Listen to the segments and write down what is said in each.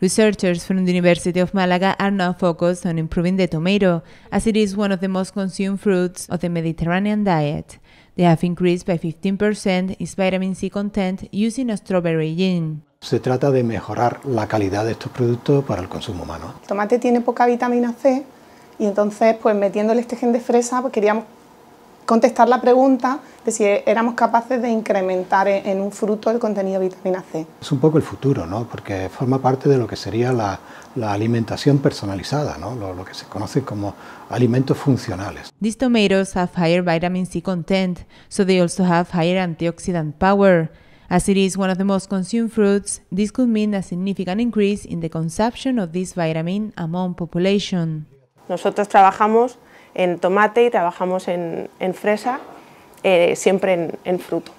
Researchers from the University of Malaga are now focused on improving the tomato, as it is one of the most consumed fruits of the Mediterranean diet. They have increased by 15% its vitamin C content using a strawberry gene. Se trata de mejorar la calidad de estos productos para el consumo humano. El tomate tiene poca vitamina C y entonces pues metiéndole este gen de fresa pues queríamos contestar la pregunta de si éramos capaces de incrementar e-, en un fruto el contenido de vitamina C. Es un poco el futuro, ¿no? porque forma parte de lo que sería la, alimentación personalizada, ¿no? lo, que se conoce como alimentos funcionales. These tomatoes have higher vitamin C content, so they also have higher antioxidant power. As it is one of the most consumed fruits, this could mean a significant increase in the consumption of this vitamin among population. Nosotros trabajamos en tomate y trabajamos en, en fresa, eh, siempre en, en, fruto.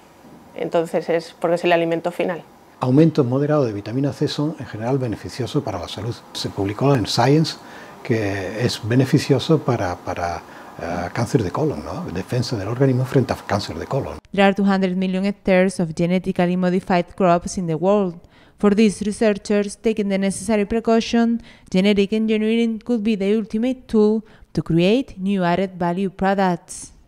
Entonces es porque es el alimento final. Aumento moderado de vitamina C son en general beneficiosos para la salud. Se publicó en Science que es beneficioso para, para eh, cáncer de colon, ¿no? defensa del organismo frente al cáncer de colon. There are 200 million hectares of genetically modified crops in the world. For these researchers, taking the necessary precaution, genetic engineering could be the ultimate tool to create new added value products.